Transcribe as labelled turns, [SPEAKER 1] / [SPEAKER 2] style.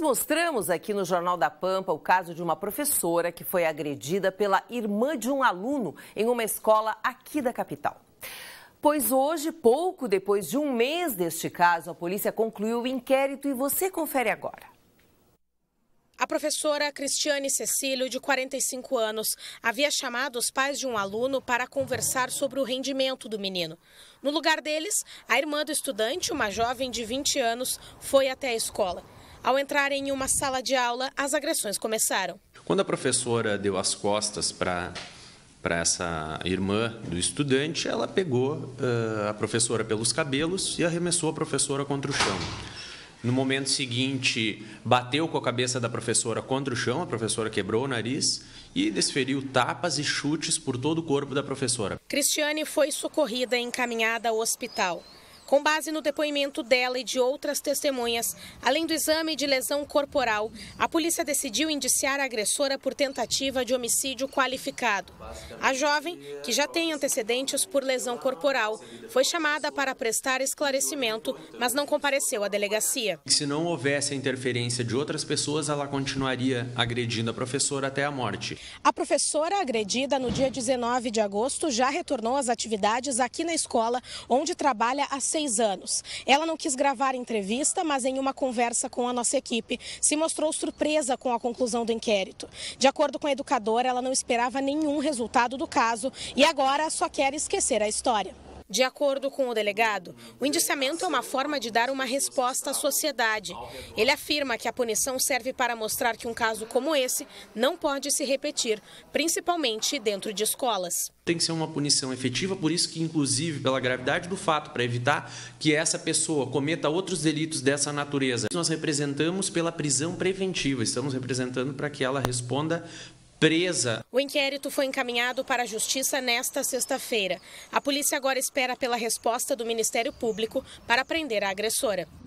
[SPEAKER 1] mostramos aqui no Jornal da Pampa o caso de uma professora que foi agredida pela irmã de um aluno em uma escola aqui da capital. Pois hoje, pouco depois de um mês deste caso, a polícia concluiu o inquérito e você confere agora.
[SPEAKER 2] A professora Cristiane Cecílio, de 45 anos, havia chamado os pais de um aluno para conversar sobre o rendimento do menino. No lugar deles, a irmã do estudante, uma jovem de 20 anos, foi até a escola. Ao entrar em uma sala de aula, as agressões começaram.
[SPEAKER 3] Quando a professora deu as costas para para essa irmã do estudante, ela pegou uh, a professora pelos cabelos e arremessou a professora contra o chão. No momento seguinte, bateu com a cabeça da professora contra o chão, a professora quebrou o nariz e desferiu tapas e chutes por todo o corpo da professora.
[SPEAKER 2] Cristiane foi socorrida e encaminhada ao hospital. Com base no depoimento dela e de outras testemunhas, além do exame de lesão corporal, a polícia decidiu indiciar a agressora por tentativa de homicídio qualificado. A jovem, que já tem antecedentes por lesão corporal, foi chamada para prestar esclarecimento, mas não compareceu à delegacia.
[SPEAKER 3] Se não houvesse a interferência de outras pessoas, ela continuaria agredindo a professora até a morte.
[SPEAKER 2] A professora agredida no dia 19 de agosto já retornou às atividades aqui na escola, onde trabalha há seis 16 anos. Ela não quis gravar a entrevista, mas em uma conversa com a nossa equipe se mostrou surpresa com a conclusão do inquérito. De acordo com a educadora, ela não esperava nenhum resultado do caso e agora só quer esquecer a história. De acordo com o delegado, o indiciamento é uma forma de dar uma resposta à sociedade. Ele afirma que a punição serve para mostrar que um caso como esse não pode se repetir, principalmente dentro de escolas.
[SPEAKER 3] Tem que ser uma punição efetiva, por isso que, inclusive, pela gravidade do fato, para evitar que essa pessoa cometa outros delitos dessa natureza, nós representamos pela prisão preventiva, estamos representando para que ela responda presa.
[SPEAKER 2] O inquérito foi encaminhado para a Justiça nesta sexta-feira. A polícia agora espera pela resposta do Ministério Público para prender a agressora.